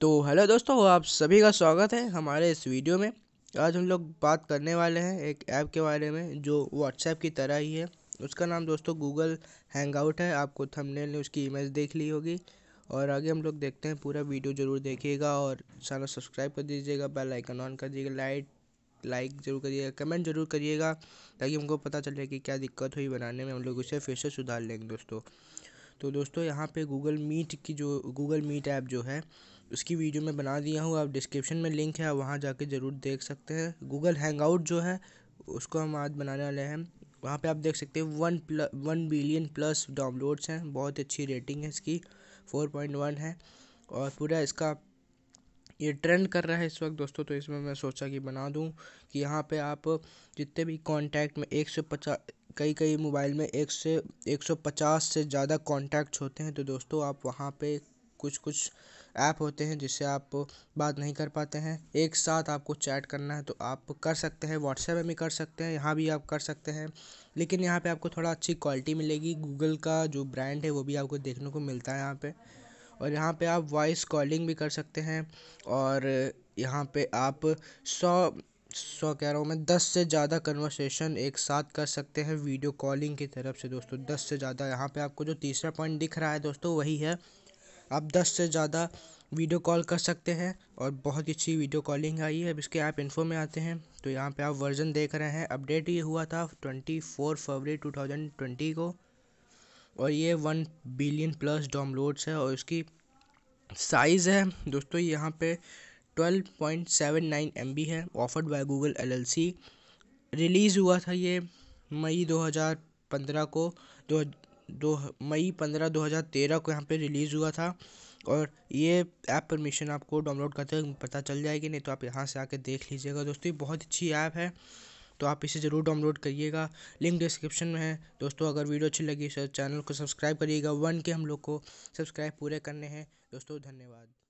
तो हेलो दोस्तों आप सभी का स्वागत है हमारे इस वीडियो में आज हम लोग बात करने वाले हैं एक ऐप के बारे में जो व्हाट्सएप की तरह ही है उसका नाम दोस्तों गूगल हैंगआउट है आपको थंबनेल ने उसकी इमेज देख ली होगी और आगे हम लोग देखते हैं पूरा वीडियो ज़रूर देखिएगा और चैनल सब्सक्राइब कर दीजिएगा बेल आइकन ऑन कर दीजिएगा लाइट लाइक ज़रूर करिएगा कमेंट ज़रूर करिएगा ताकि हमको पता चले कि क्या दिक्कत हुई बनाने में हम लोग उसे फिर से सुधार लेंगे दोस्तों तो दोस्तों यहाँ पे गूगल मीट की जो गूगल मीट ऐप जो है उसकी वीडियो मैं बना दिया हूँ आप डिस्क्रिप्शन में लिंक है आप वहाँ जाके ज़रूर देख सकते हैं गूगल हैंगआउट जो है उसको हम आज बनाने वाले हैं वहाँ पे आप देख सकते हैं one plus one billion plus downloads हैं बहुत अच्छी रेटिंग है इसकी फोर पॉइंट वन है और पूरा इसका ये ट्रेंड कर रहा है इस वक्त दोस्तों तो इसमें मैं सोचा कि बना दूं कि यहाँ पे आप जितने भी कॉन्टैक्ट में एक से पचास कई कई मोबाइल में एक से एक सौ पचास से ज़्यादा कॉन्टैक्ट्स होते हैं तो दोस्तों आप वहाँ पे कुछ कुछ ऐप होते हैं जिससे आप बात नहीं कर पाते हैं एक साथ आपको चैट करना है तो आप कर सकते हैं व्हाट्सएप में भी कर सकते हैं यहाँ भी आप कर सकते हैं लेकिन यहाँ पे आपको थोड़ा अच्छी क्वालिटी मिलेगी गूगल का जो ब्रांड है वो भी आपको देखने को मिलता है यहाँ पर और यहाँ पर आप वॉइस कॉलिंग भी कर सकते हैं और यहाँ पे आप सौ सौ कह रहा हूँ मैं दस से ज़्यादा कन्वर्सेशन एक साथ कर सकते हैं वीडियो कॉलिंग की तरफ से दोस्तों दस से ज़्यादा यहाँ पे आपको जो तीसरा पॉइंट दिख रहा है दोस्तों वही है आप दस से ज़्यादा वीडियो कॉल कर सकते हैं और बहुत ही अच्छी वीडियो कॉलिंग आई है अब इसके ऐप इन्फो में आते हैं तो यहाँ पे आप वर्ज़न देख रहे हैं अपडेट ये हुआ था ट्वेंटी फोर फरवरी टू थाउजेंड ट्वेंटी को और ये वन बिलियन प्लस डाउनलोड्स है और इसकी साइज़ है दोस्तों यहाँ पे 12.79 बी है ऑफर्ड बाय गूगल सी रिलीज़ हुआ था ये मई 2015 को दो दो मई पंद्रह दो हज़ार तेरह को यहाँ पे रिलीज़ हुआ था और ये ऐप परमिशन आपको डाउनलोड करते हुए पता चल जाएगी नहीं तो आप यहाँ से आके देख लीजिएगा दोस्तों ये बहुत अच्छी ऐप है तो आप इसे ज़रूर डाउनलोड करिएगा लिंक डिस्क्रिप्शन में है दोस्तों अगर वीडियो अच्छी लगी तो चैनल को सब्सक्राइब करिएगा वन के हम लोग को सब्सक्राइब पूरे करने हैं दोस्तों धन्यवाद